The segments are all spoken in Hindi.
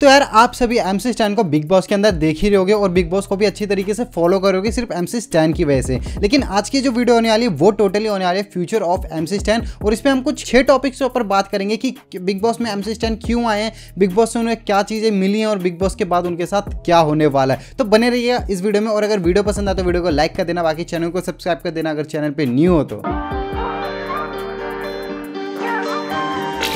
तो यार आप सभी एम सी स्टैन को बिग बॉस के अंदर देख ही रहोगे और बिग बॉस को भी अच्छी तरीके से फॉलो करोगे सिर्फ एम सी स्टैन की वजह से लेकिन आज की जो वीडियो होने वाली है वो टोटली होने वाली है future of M C Stan और इसमें हम कुछ छह टॉपिक्स के ऊपर बात करेंगे कि बिग बॉस में एम सी स्टैन क्यों आए हैं बिग बॉस से उन्हें क्या चीज़ें मिली हैं और बिग बॉस के बाद उनके साथ क्या होने वाला है तो बने रहिए इस वीडियो में और अगर वीडियो पसंद आए तो वीडियो को लाइक कर देना बाकी चैनल को सब्सक्राइब कर देना अगर चैनल पर न्यू हो तो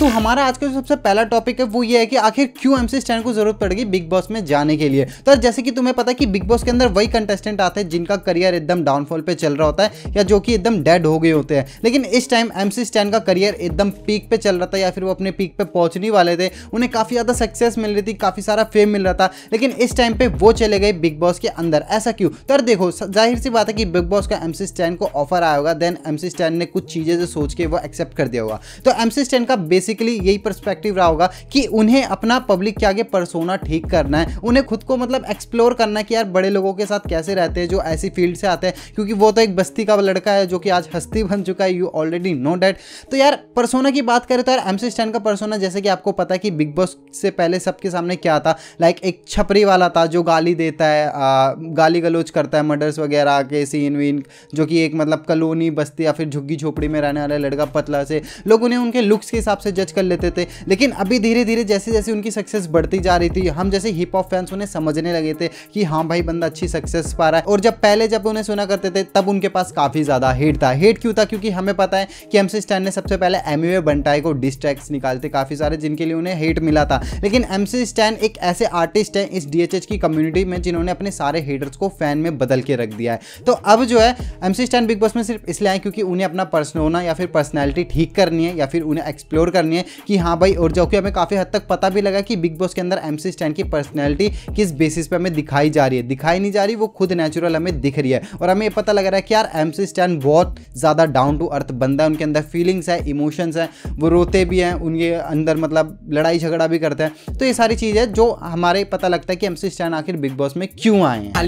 तो हमारा आज का जो सबसे पहला टॉपिक है वो ये है कि आखिर क्यों एमसी स्टैंड को जरूरत पड़ेगी बिग बॉस में जाने के लिए तो जैसे कि तुम्हें पता है कि बिग बॉस के अंदर वही कंटेस्टेंट आते हैं जिनका करियर एकदम डाउनफॉल पे चल रहा होता है या जो कि एकदम डेड हो गए होते हैं लेकिन इस टाइम एमसी स्टैंड का करियर एकदम पीक पे चल रहा था या फिर वो अपने पीक पे पहुंचने वाले थे उन्हें काफ़ी ज़्यादा सक्सेस मिल रही थी काफ़ी सारा फेम मिल रहा था लेकिन इस टाइम पे वो चले गए बिग बॉस के अंदर ऐसा क्यों तर तो देखो जाहिर सी बात है कि बिग बॉस का एम स्टैंड को ऑफर आया होगा देन एम स्टैंड ने कुछ चीज़ें जो सोच के वो एक्सेप्ट कर दिया होगा तो एम स्टैंड का बेसिक बेसिकली यही परस्पेक्टिव रहा होगा कि उन्हें अपना पब्लिक के आगे परसोना ठीक करना है उन्हें खुद को मतलब एक्सप्लोर करना है कि यार बड़े लोगों के साथ कैसे रहते हैं जो ऐसी फील्ड से आते हैं क्योंकि वो तो एक बस्ती का लड़का है जो कि आज हस्ती बन चुका है यू ऑलरेडी नो डैट तो यार परसोना की बात करें तो यार एमसी स्टैंड का परसोना जैसे कि आपको पता है कि बिग बॉस से पहले सबके सामने क्या था लाइक एक छपरी वाला था जो गाली देता है आ, गाली गलोच करता है मर्डर्स वगैरह के सीन वीन जो कि एक मतलब कलोनी बस्ती या फिर झुग्गी झोपड़ी में रहने वाला लड़का पतला से लोग उन्हें उनके लुक्स के हिसाब से जज कर लेते थे लेकिन अभी धीरे धीरे जैसे जैसे उनकी सक्सेस बढ़ती जा रही थी हम जैसे हिप हॉप फैंस उन्हें समझने लगे थे कि हाँ भाई बंदा अच्छी सक्सेस पा रहा है और जब पहले जब उन्हें सुना करते थे तब उनके पास काफ़ी ज़्यादा हेट था हेट क्यों था क्योंकि हमें पता है कि एम स्टैन ने सबसे पहले एम यू बंटाई को डिस्ट्रैक्स निकालते काफ़ी सारे जिनके लिए उन्हें हेट मिला था लेकिन एम स्टैन एक ऐसे आर्टिस्ट हैं इस डी की कम्युनिटी में जिन्होंने अपने सारे हेटर्स को फैन में बदल के रख दिया है तो अब जो है एम स्टैन बिग बॉस में सिर्फ इसलिए आए क्योंकि उन्हें अपना पर्सन होना या फिर पर्सनैलिटी ठीक करनी है या फिर उन्हें एक्सप्लोर करनी करनी है कि हाँ भाई और जो कि हमें काफ़ी हद तक पता भी लगा कि बिग बॉस के अंदर एम सी स्टैंड की पर्सनैलिटी किस बेसिस पर हमें दिखाई जा रही है दिखाई नहीं जा रही वो खुद नेचुरल हमें दिख रही है और हमें ये पता लग रहा है कि यार एम सी स्टैंड बहुत ज़्यादा डाउन टू अर्थ बनता है उनके अंदर फीलिंग्स है इमोशंस हैं वो रोते भी हैं उनके अंदर मतलब लड़ाई झगड़ा भी करते हैं तो ये सारी चीज़ है जो हमारे पता लगता है कि एम सी स्टैंड आखिर बिग बॉस में क्यों आए हैं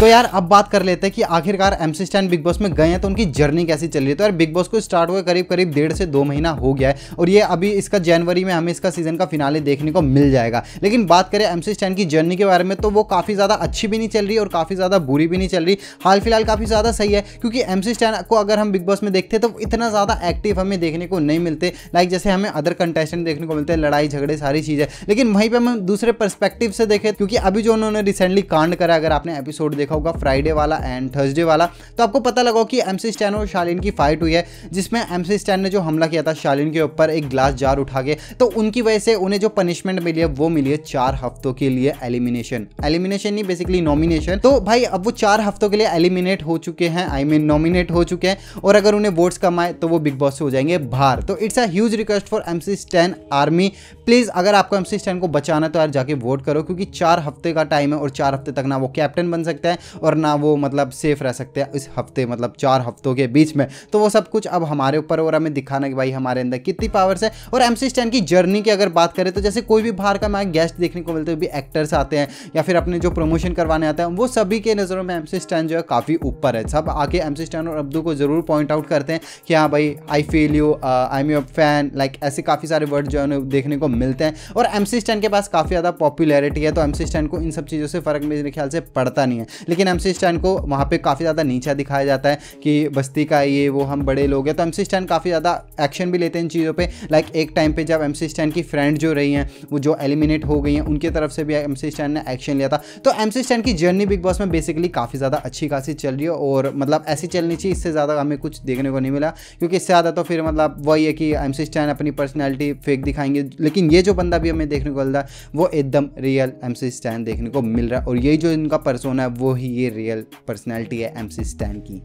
तो यार अब बात कर लेते हैं कि आखिरकार एम सी स्टैंड बिग बॉस में गए हैं तो उनकी जर्नी कैसी चल रही है तो यार बिग बॉस को स्टार्ट हुए करीब करीब डेढ़ से दो महीना हो गया है और ये अभी इसका जनवरी में हमें इसका सीजन का फिनाले देखने को मिल जाएगा लेकिन बात करें एम सी की जर्नी के बारे में तो वो काफ़ी ज़्यादा अच्छी भी नहीं चल रही और काफ़ी ज़्यादा बुरी भी नहीं चल रही हाल फिलहाल काफ़ी ज़्यादा सही है क्योंकि एम सी को अगर हम बिग बॉस में देखते तो इतना ज़्यादा एक्टिव हमें देखने को नहीं मिलते लाइक जैसे हमें अदर कंटेस्टेंट देखने को मिलते हैं लड़ाई झगड़े सारी चीज़ें लेकिन वहीं पर हम दूसरे परस्पेक्टिव से देखें क्योंकि अभी जो उन्होंने रिसेंटली कांड करा अगर आपने एपिसोड देखा होगा फ्राइडे वाला एंड थर्सडे वाला तो आपको पता लगा कि एम सी और शालीन की फाइट हुई हुई है जिसमें एम एमसिस्टैन ने जो हमला किया था शालिन के ऊपर एक ग्लास जार उठा के तो उनकी वजह से उन्हें जो पनिशमेंट मिली है वो मिली है चार हफ्तों के लिए एलिमिनेशन एलिमिनेशन नहीं बेसिकली नॉमिनेशन तो भाई अब वो चार हफ्तों के लिए एलिमिनेट हो चुके हैं आई मीन नॉमिनेट हो चुके हैं और अगर उन्हें वोट्स कम आए तो वो बिग बॉस से हो जाएंगे बाहर तो it's a request for M Stan army please अगर आपको एम स्टैन को बचाना तो यार जाके वोट करो क्योंकि चार हफ्ते का टाइम है और चार हफ्ते तक ना वो कैप्टन बन सकते हैं और ना वो मतलब सेफ रह सकते हैं इस हफ्ते मतलब चार हफ्तों के बीच में तो वो सब सब कुछ अब हमारे ऊपर और हमें दिखाना कि भाई हमारे अंदर कितनी पावर्स है और एम सी स्टैन की जर्नी की अगर बात करें तो जैसे कोई भी बाहर का मैं गेस्ट देखने को मिलते भी एक्टर्स आते हैं या फिर अपने जो प्रमोशन करवाने आते हैं वो सभी के नज़रों में एम सी स्टैन जो है काफ़ी ऊपर है सब आके एम सी स्टैन और अब्दू को ज़रूर पॉइंट आउट करते हैं कि हाँ भाई I feel you I am your fan like ऐसे काफ़ी सारे वर्ड जो है उन्हें देखने को मिलते हैं और एम सी स्टैन के पास काफ़ी ज़्यादा पॉपुलैरिटी है तो एम सी स्टैन को इन सब चीज़ों से फ़र्क मेरे ख्याल से पड़ता नहीं है लेकिन एम सी स्टैन को वहाँ पर काफ़ी ज़्यादा नीचा दिखाया जाता है कि बस्ती का ये वो हम बड़े लोग हैं तो एम सी स्टैन काफ़ी ज़्यादा एक्शन भी लेते हैं इन चीज़ों पर लाइक एक टाइम पर जब एम सी स्टैन की फ्रेंड जो रही हैं वो जो एलिमिनेट हो गई हैं उनकी तरफ से भी एम सी स्टैन ने एक्शन लिया था तो एम सी स्टैन की जर्नी बिग बॉस में बेसिकली काफ़ी ज़्यादा अच्छी खासी चल रही है और मतलब ऐसी चलनी चाहिए इससे ज़्यादा हमें कुछ देखने को नहीं मिला क्योंकि इससे ज़्यादा तो फिर मतलब वही है कि एम सी स्टैन अपनी पर्सनैलिटी फेक दिखाएंगे लेकिन ये जो बंदा भी हमें देखने को मिल रहा है वो एकदम रियल एम सी स्टैन देखने को मिल रहा है और ये जो इनका पर्सोना है वो ही ये रियल पर्सनैलिटी है एम सी स्टैन की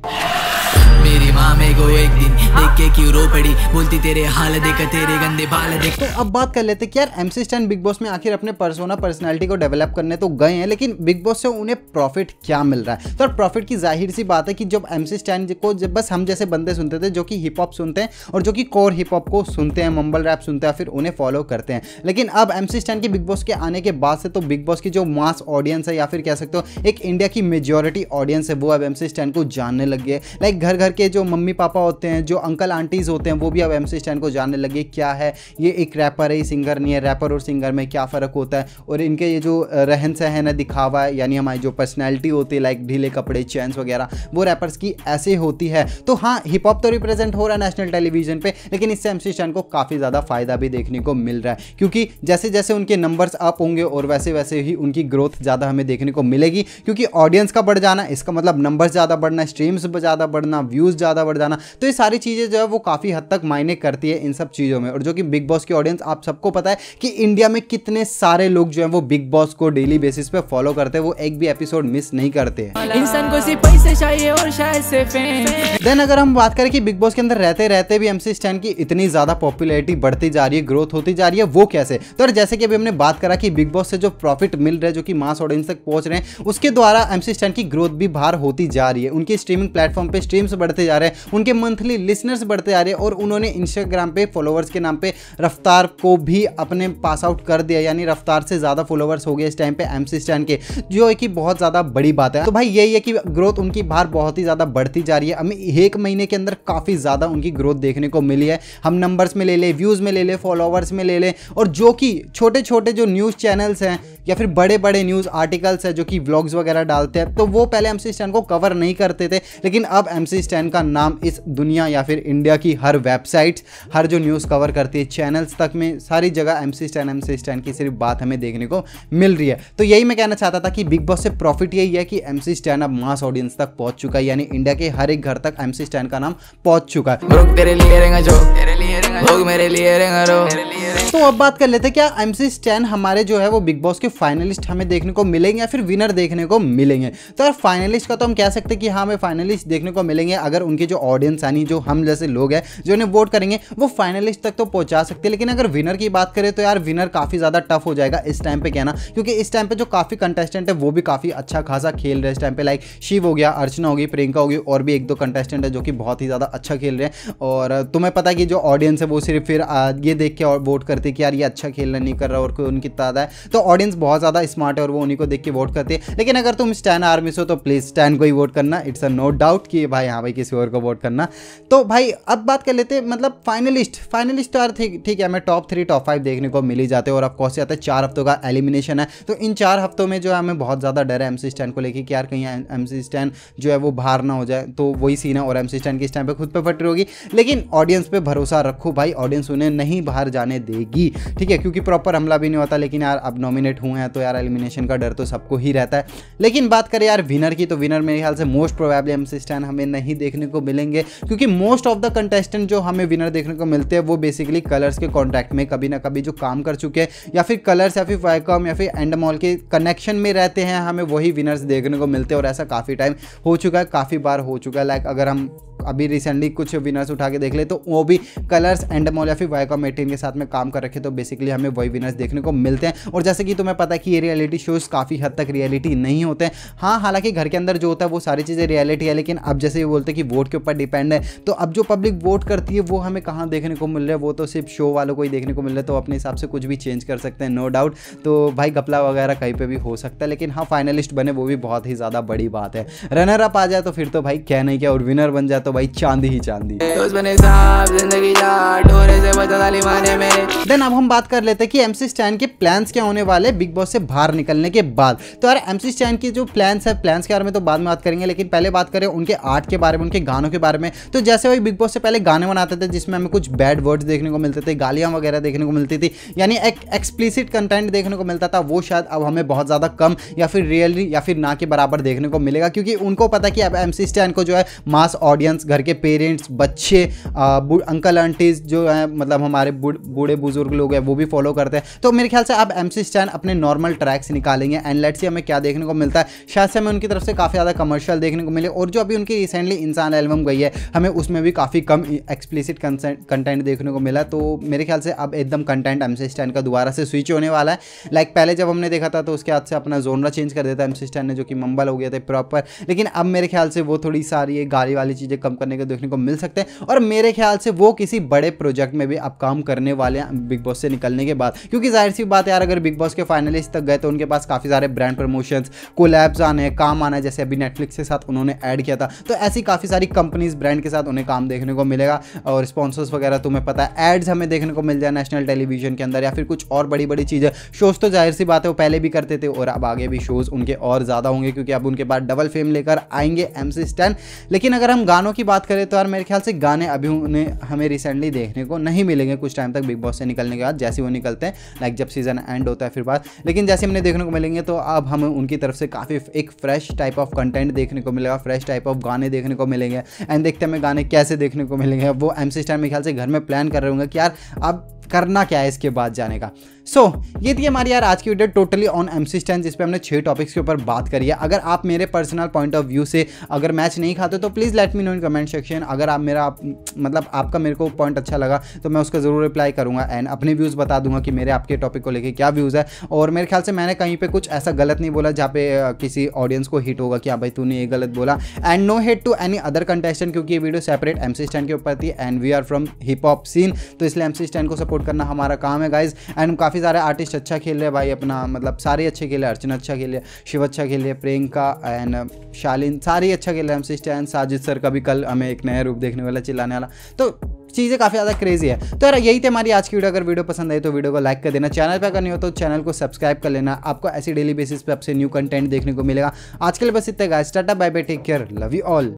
मेरी माँ मेरे को एक दिन देख के क्यों रो पड़ी बोलती तेरे हाल देख तेरे गंदे बाल देख तो अब बात कर लेते कि यार एमसी स्टैन बिग बॉस में आखिर अपने पर्सोना पर्सनैलिटी को डेवलप करने तो गए हैं लेकिन बिग बॉस से उन्हें प्रॉफिट क्या मिल रहा है तो प्रॉफिट की जाहिर सी बात है कि जब एम सी स्टैंड को जब बस हम जैसे बंदे सुनते थे जो कि हिप हॉप सुनते हैं और जो कि कोर हिप हॉप को सुनते हैं मम्बल रैप सुनते हैं फिर उन्हें फॉलो करते हैं लेकिन अब एम सी स्टैंड के बिग बॉस के आने के बाद से तो बिग बॉस की जो मास ऑडियंस है या फिर कह सकते हो एक इंडिया की मेजोरिटी ऑडियंस है वो अब एम सी स्टैंड को जानने लग गए लाइक घर घर घर के जो मम्मी पापा होते हैं जो अंकल आंटीज़ होते हैं वो भी अब एम सी स्टैन को जानने लगे क्या है ये एक रैपर है सिंगर नहीं है रैपर और सिंगर में क्या फ़र्क होता है और इनके ये जो रहन सहन है दिखावा है यानी हमारी जो पर्सनैलिटी होती है लाइक ढीले कपड़े चैंस वगैरह वो रैपर्स की ऐसे होती है तो हाँ हिप हॉप तो रिप्रेजेंट हो रहा है नेशनल टेलीविजन पर लेकिन इससे एम सी स्टैन को काफ़ी ज़्यादा फ़ायदा भी देखने को मिल रहा है क्योंकि जैसे जैसे उनके नंबर्स अप होंगे और वैसे वैसे ही उनकी ग्रोथ ज़्यादा हमें देखने को मिलेगी क्योंकि ऑडियंस का बढ़ जाना इसका मतलब नंबर ज़्यादा बढ़ना स्ट्रीम्स ज़्यादा बढ़ना व्यू व्यूज़ ज़्यादा बढ़ जाना तो ये सारी चीज़ें जो है वो काफ़ी हद तक मायने करती है इन सब चीज़ों में और जो कि बिग बॉस की ऑडियंस आप सबको पता है कि इंडिया में कितने सारे लोग जो है वो बिग बॉस को डेली बेसिस पे फॉलो करते हैं वो एक भी एपिसोड मिस नहीं करते हैं इंसान को सिर्फ पैसे चाहिए और शायद से देन अगर हम बात करें कि बिग बॉस के अंदर रहते रहते भी एमसी स्टैंड की इतनी ज़्यादा पॉपुलरिटी बढ़ती जा रही है ग्रोथ होती जा रही है वो कैसे तो जैसे कि अभी हमने बात करा कि बिग बॉस से जो प्रॉफिट मिल रहा है जो कि मास ऑडियंस तक पहुंच रहे हैं उसके द्वारा एमसी स्टैंड की ग्रोथ भी बाहर होती जा रही है उनकी स्ट्रीमिंग प्लेटफॉर्म पे स्ट्रीम्स बढ़ बढ़ते जा रहे हैं उनके मंथली लिसनर्स बढ़ते जा रहे हैं और उन्होंने इंस्टाग्राम पे फॉलोवर्स के नाम पे रफ्तार को भी अपने पास आउट कर दिया यानी रफ्तार से ज़्यादा फॉलोवर्स हो गए इस टाइम पे एम स्टैंड के जो कि बहुत ज़्यादा बड़ी बात है तो भाई यही है कि ग्रोथ उनकी बाहर बहुत ही ज़्यादा बढ़ती जा रही है हमें एक महीने के अंदर काफ़ी ज़्यादा उनकी ग्रोथ देखने को मिली है हम नंबर्स में ले लें व्यूज़ में ले लें फॉलोवर्स में ले लें और जो कि छोटे छोटे जो न्यूज़ चैनल्स हैं या फिर बड़े बड़े न्यूज़ आर्टिकल्स हैं जो कि ब्लॉग्स वगैरह डालते हैं तो वो पहले एम स्टैंड को कवर नहीं करते थे लेकिन अब एम स्टैंड चैन का नाम इस दुनिया या फिर इंडिया की हर वेबसाइट हर जो न्यूज़ कवर करती है चैनल्स तक में सारी जगह M C Stan M C Stan की सिर्फ बात हमें देखने को मिल रही है तो यही मैं कहना चाहता था कि बिग बॉस से प्रॉफिट यही है कि एम सी स्टैन अब मास ऑडियंस तक पहुंच चुका है यानी इंडिया के हर एक घर तक एम सी स्टैन का नाम पहुंच चुका है लोग मेरे लिए तो अब बात कर लेते हैं क्या एम सी स्टैन हमारे जो है वो बिग बॉस के फाइनलिस्ट हमें देखने को मिलेंगे या फिर विनर देखने को मिलेंगे तो यार फाइनलिस्ट का तो हम कह सकते हैं कि हाँ हमें फाइनलिस्ट देखने को मिलेंगे अगर उनकी जो ऑडियंस यानी जो हम जैसे लोग हैं जो उन्हें वोट करेंगे वो फाइनलिस्ट तक तो पहुंचा सकते हैं लेकिन अगर विनर की बात करें तो यार विनर काफ़ी ज़्यादा टफ हो जाएगा इस टाइम पे कहना क्योंकि इस टाइम पे जो काफ़ी कंटेस्टेंट है वो भी काफ़ी अच्छा खासा खेल रहे हैं इस टाइम पे लाइक शिव हो गया अर्चना होगी प्रियंका होगी और भी एक दो कंटेस्टेंट है जो कि बहुत ही ज़्यादा अच्छा खेल रहे हैं और तुम्हें पता है कि जो ऑडियंस है वो सिर्फ फिर ये देख के और वोट करते कि यार ये अच्छा खेल नहीं कर रहा और कोई उनकी तादा है तो ऑडियंस बहुत ज़्यादा स्मार्ट है और वो उन्हीं को देख के वोट करते लेकिन अगर तुम स्टैन आर्मी से हो तो प्लीज़ स्टैन को ही वोट करना इट्स अ नो डाउट कि भाई हाँ भाई किसी और को वोट करना तो भाई अब बात कर लेते मतलब फाइनलिस्ट फाइनलिस्ट तो यार ठीक है हमें टॉप थ्री टॉप फाइव देखने को मिली जाते हैं और से आते हैं चार हफ्तों का एलिमिनेशन है तो इन चार हफ्तों में जो है हमें बहुत ज़्यादा डर है एम स्टैंड को लेकर कि यार कहीं एम स्टैंड जो है वो बाहर ना हो जाए तो वही सीन है और एम स्टैंड की इस टाइम पर खुद पर फट रही होगी लेकिन ऑडियंस पर भरोसा रखो भाई ऑडियंस उन्हें नहीं बाहर जाने देगी ठीक है क्योंकि प्रॉपर हमला भी नहीं होता लेकिन यार अब नॉमिनेट हुए हैं तो यार एलिमिनेशन का डर तो सबको ही रहता है लेकिन बात करें यार विनर की तो विनर मेरे ख्याल से मोस्ट प्रोबेबली हमसे स्टैंड हमें नहीं देखने को मिलेंगे क्योंकि मोस्ट ऑफ द कंटेस्टेंट जो हमें विनर देखने को मिलते हैं वो बेसिकली कलर्स के कॉन्टैक्ट में कभी ना कभी जो काम कर चुके हैं या फिर कलर्स या फिर वाइकॉम या फिर एंडमॉल के कनेक्शन में रहते हैं हमें वही विनर्स देखने को मिलते हैं और ऐसा काफ़ी टाइम हो चुका है काफ़ी बार हो चुका है लाइक अगर हम अभी रिसेंटली कुछ विनर्स उठा के देख ले तो वो भी कलर्स एंडमोल या एटीन के साथ में काम कर रखे तो बेसिकली हमें वही विनर्स देखने को मिलते हैं और जैसे कि तुम्हें पता है कि ये रियलिटी शोज काफ़ी हद तक रियलिटी नहीं होते हैं हाँ हालांकि घर के अंदर जो होता है वो सारी चीज़ें रियलिटी है लेकिन अब जैसे ये बोलते हैं कि वोट के ऊपर डिपेंड है तो अब जो पब्लिक वोट करती है वो हमें कहाँ देखने को मिल रहा है वो तो सिर्फ शो वालों को ही देखने को मिल रहा है तो अपने हिसाब से कुछ भी चेंज कर सकते हैं नो डाउट तो भाई गपला वगैरह कहीं पर भी हो सकता है लेकिन हाँ फाइनलिस्ट बने वो भी बहुत ही ज़्यादा बड़ी बात है रनर अप आ जाए तो फिर तो भाई क्या नहीं क्या और विनर बन जाए तो भाई चांदी ही चांदी देन अब हम बात कर लेते हैं कि एम सी स्टैन के प्लान्स क्या होने वाले बिग बॉस से बाहर निकलने के बाद तो यार एम सी स्टैन के जो प्लान्स है प्लान्स के बारे में तो बाद में बात करेंगे लेकिन पहले बात करें उनके आर्ट के बारे में उनके गानों के बारे में तो जैसे वही बिग बॉस से पहले गाने बनाते थे जिसमें हमें कुछ बैड वर्ड्स देखने को मिलते थे गालियाँ वगैरह देखने को मिलती थी यानी एक एक्सप्लिसिट कंटेंट देखने को मिलता था वो शायद अब हमें बहुत ज़्यादा कम या फिर रियली या फिर ना के बराबर देखने को मिलेगा क्योंकि उनको पता कि अब एम सी स्टैन को जो है मास ऑडियंस घर के पेरेंट्स बच्चे अंकल आंटीज जो है मतलब हमारे बूढ़े बुजुर्ग लोग हैं वो भी फॉलो करते हैं तो मेरे ख्याल से अब एम सी स्टैन अपने नॉर्मल ट्रैक्स निकालेंगे एंड लेट्स हमें क्या देखने को मिलता है शायद से हमें उनकी तरफ से काफ़ी ज़्यादा कमर्शियल देखने को मिले और जो अभी उनकी रिसेंटली इंसान एल्बम गई है हमें उसमें भी काफ़ी कम एक्सप्लिसिट कंटेंट देखने को मिला तो मेरे ख्याल से अब एकदम कंटेंट एम स्टैंड का दोबारा से स्विच होने वाला है लाइक पहले जब हमने देखा था तो उसके हाथ से अपना जोनरा चेंज कर देता एम स्टैंड ने जो कि मंबल हो गया था प्रॉपर लेकिन अब मेरे ख्याल से वो थोड़ी सारी गाड़ी वाली चीज़ें कम करने को देखने को मिल सकते हैं और मेरे ख्याल से वो किसी बड़े सारे प्रोजेक्ट में भी आप काम करने वाले हैं बिग बॉस से निकलने के बाद क्योंकि जाहिर सी बात यार अगर बिग बॉस के फाइनलिस्ट तक गए तो उनके पास काफ़ी सारे ब्रांड प्रमोशंस कोलैब्स आने काम आना जैसे अभी नेटफ्लिक्स के साथ उन्होंने ऐड किया था तो ऐसी काफ़ी सारी कंपनीज ब्रांड के साथ उन्हें काम देखने को मिलेगा और स्पॉन्सर्स वगैरह तुम्हें पता है एड्स हमें देखने को मिल जाए नेशनल टेलीविजन के अंदर या फिर कुछ और बड़ी बड़ी चीज़ें शोज़ तो जाहिर सी बात है वो पहले भी करते थे और अब आगे भी शोज़ उनके और ज़्यादा होंगे क्योंकि अब उनके बाद डबल फेम लेकर आएंगे एम सी स्टैन लेकिन अगर हम गानों की बात करें तो यार मेरे ख्याल से गाने अभी उन्हें हमें रिसेंटली देखने को नहीं मिलेंगे कुछ टाइम तक बिग बॉस से निकलने के बाद जैसे वो निकलते हैं लाइक जब सीजन एंड होता है फिर बाद लेकिन जैसे हमने देखने को मिलेंगे तो अब हमें उनकी तरफ से काफ़ी एक फ्रेश टाइप ऑफ कंटेंट देखने को मिलेगा फ्रेश टाइप ऑफ गाने देखने को मिलेंगे एंड देखते हैं हमें गाने कैसे देखने को मिलेंगे वो एम सी स्टैंड मेरे ख्याल से घर में प्लान कर रहे होंगे कि यार अब करना क्या है इसके बाद जाने का सो so, ये थी हमारी यार आज की video totally on M C Stan जिसपे हमने छः टॉपिक्स के ऊपर बात करी है अगर आप मेरे पर्सनल पॉइंट ऑफ व्यू से अगर मैच नहीं खाते तो please let me know in comment section अगर आप मेरा आप, मतलब आपका मेरे को पॉइंट अच्छा लगा तो मैं उसका ज़रूर रिप्लाई करूँगा एंड अपने व्यूज़ बता दूंगा कि मेरे आपके टॉपिक को लेकर क्या व्यूज़ है और मेरे ख्याल से मैंने कहीं पर कुछ ऐसा गलत नहीं बोला जहाँ पे किसी ऑडियंस को हिट होगा कि हाँ भाई तूने ये गलत बोला and no hate to any other contestant क्योंकि ये video separate M C Stan के ऊपर थी and we are from hip hop scene तो इसलिए एम सी स्टैंड को सपोर्ट सपोर्ट करना हमारा काम है गाइज एंड काफ़ी सारे आर्टिस्ट अच्छा खेल रहे हैं भाई अपना मतलब सारे अच्छे खेले अर्चना अच्छा खेले शिव अच्छा खेले प्रियंका एंड uh, शालीन सारे अच्छा खेले हम सिस्टर एंड साजिद सर का भी कल हमें एक नया रूप देखने वाला चिल्लाने वाला तो चीज़ें काफ़ी ज़्यादा क्रेजी है तो यार यही थी हमारी आज की वीडियो अगर वीडियो पसंद आई तो वीडियो को लाइक कर देना चैनल पर अगर नहीं हो तो चैनल को सब्सक्राइब कर लेना आपको ऐसी डेली बेसिस पे आपसे न्यू कंटेंट देखने को मिलेगा आज के लिए बस इतना guys tata bye bye take care love you all